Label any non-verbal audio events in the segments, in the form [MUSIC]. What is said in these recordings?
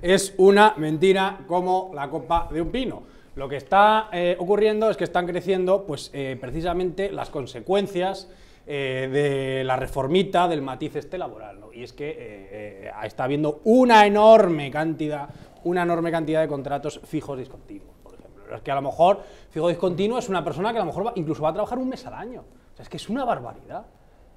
es una mentira como la copa de un pino. Lo que está eh, ocurriendo es que están creciendo pues, eh, precisamente las consecuencias eh, de la reformita del matiz este laboral. Y es que está habiendo una enorme cantidad, una enorme cantidad de contratos fijos discontinuos, por ejemplo. es que a lo mejor fijo discontinuo es una persona que a lo mejor incluso va a trabajar un mes al año. O sea, es que es una barbaridad.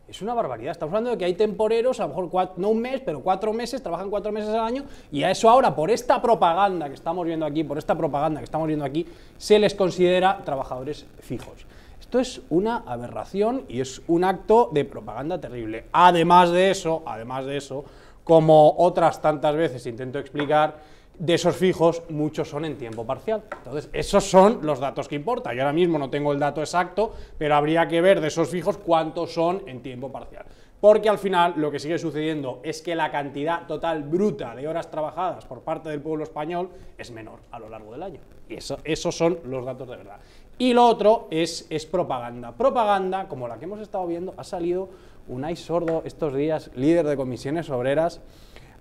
Es una barbaridad. Estamos hablando de que hay temporeros, a lo mejor no un mes, pero cuatro meses, trabajan cuatro meses al año, y a eso ahora, por esta propaganda que estamos viendo aquí, por esta propaganda que estamos viendo aquí, se les considera trabajadores fijos. Esto es una aberración y es un acto de propaganda terrible. Además de eso, además de eso, como otras tantas veces intento explicar, de esos fijos, muchos son en tiempo parcial. Entonces, esos son los datos que importa. Yo ahora mismo no tengo el dato exacto, pero habría que ver de esos fijos cuántos son en tiempo parcial. Porque al final lo que sigue sucediendo es que la cantidad total bruta de horas trabajadas por parte del pueblo español es menor a lo largo del año. Y eso, esos son los datos de verdad. Y lo otro es, es propaganda. Propaganda, como la que hemos estado viendo, ha salido un ay Sordo estos días, líder de comisiones obreras,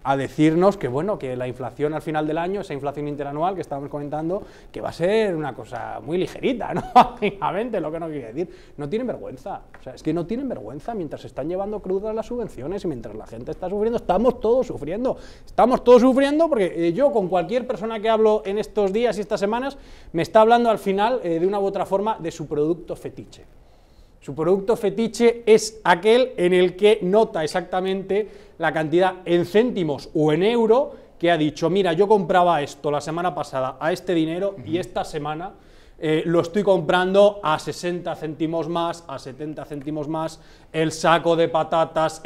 a decirnos que bueno, que la inflación al final del año, esa inflación interanual que estábamos comentando, que va a ser una cosa muy ligerita, [LAUGHS] ¿no? Básicamente, lo que no quiere decir. No tienen vergüenza. O sea, es que no tienen vergüenza mientras se están llevando crudas las subvenciones y mientras la gente está sufriendo, estamos todos sufriendo. Estamos todos sufriendo porque eh, yo con cualquier persona que hablo en estos días y estas semanas, me está hablando al final eh, de una u otra forma de su producto fetiche. Su producto fetiche es aquel en el que nota exactamente la cantidad en céntimos o en euro que ha dicho, mira, yo compraba esto la semana pasada a este dinero y esta semana eh, lo estoy comprando a 60 céntimos más, a 70 céntimos más, el saco de patatas...